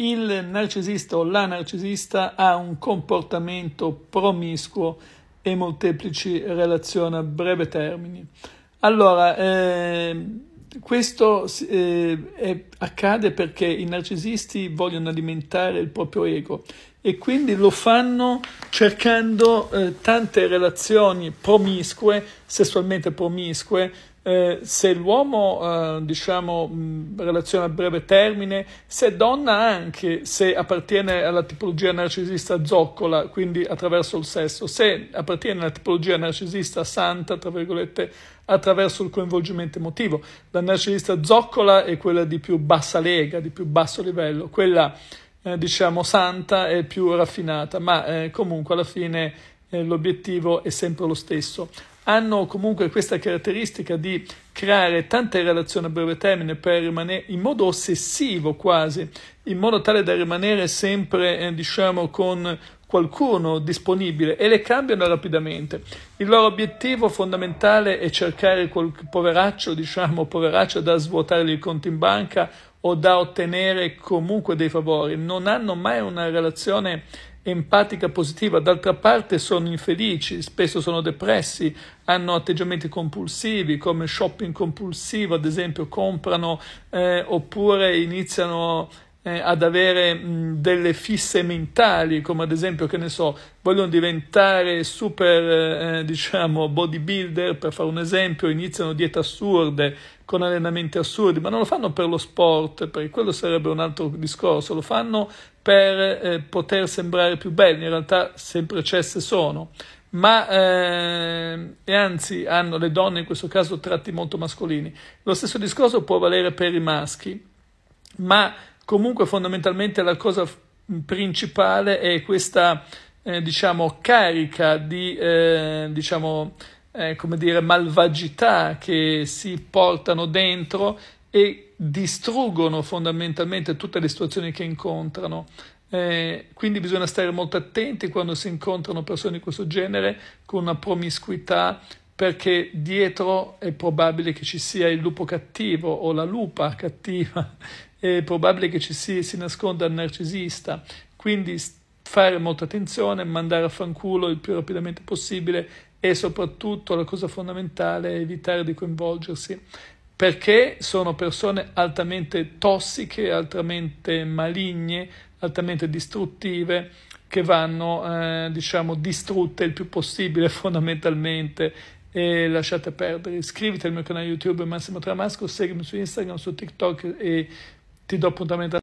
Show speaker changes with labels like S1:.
S1: il narcisista o la narcisista ha un comportamento promiscuo e molteplici relazioni a breve termine. Allora, eh, questo eh, è, Accade perché i narcisisti vogliono alimentare il proprio ego e quindi lo fanno cercando eh, tante relazioni promiscue, sessualmente promiscue, eh, se l'uomo eh, diciamo mh, relazione a breve termine, se donna anche, se appartiene alla tipologia narcisista zoccola, quindi attraverso il sesso, se appartiene alla tipologia narcisista santa, tra virgolette, attraverso il coinvolgimento emotivo. La narcisista zoccola è quella di più bassa lega, di più basso livello, quella eh, diciamo santa e più raffinata, ma eh, comunque alla fine eh, l'obiettivo è sempre lo stesso hanno comunque questa caratteristica di creare tante relazioni a breve termine per rimanere in modo ossessivo quasi, in modo tale da rimanere sempre, eh, diciamo, con qualcuno disponibile e le cambiano rapidamente. Il loro obiettivo fondamentale è cercare quel poveraccio, diciamo, poveraccio da svuotare il conto in banca o da ottenere comunque dei favori. Non hanno mai una relazione empatica positiva, d'altra parte sono infelici, spesso sono depressi, hanno atteggiamenti compulsivi come shopping compulsivo, ad esempio comprano eh, oppure iniziano a eh, ad avere mh, delle fisse mentali, come ad esempio, che ne so, vogliono diventare super, eh, eh, diciamo, bodybuilder, per fare un esempio, iniziano diete assurde, con allenamenti assurdi, ma non lo fanno per lo sport, perché quello sarebbe un altro discorso, lo fanno per eh, poter sembrare più belli, in realtà sempre cesse sono ma eh, e anzi hanno le donne in questo caso tratti molto mascolini. Lo stesso discorso può valere per i maschi, ma Comunque fondamentalmente la cosa principale è questa eh, diciamo carica di eh, diciamo eh, come dire malvagità che si portano dentro e distruggono fondamentalmente tutte le situazioni che incontrano. Eh, quindi bisogna stare molto attenti quando si incontrano persone di questo genere con una promiscuità perché dietro è probabile che ci sia il lupo cattivo o la lupa cattiva è probabile che ci si, si nasconda il narcisista, quindi fare molta attenzione, mandare a fanculo il più rapidamente possibile e soprattutto la cosa fondamentale è evitare di coinvolgersi perché sono persone altamente tossiche, altamente maligne, altamente distruttive che vanno eh, diciamo distrutte il più possibile fondamentalmente e lasciate perdere. Iscriviti al mio canale YouTube Massimo Tramasco, seguimi su Instagram, su TikTok e ti do appuntamento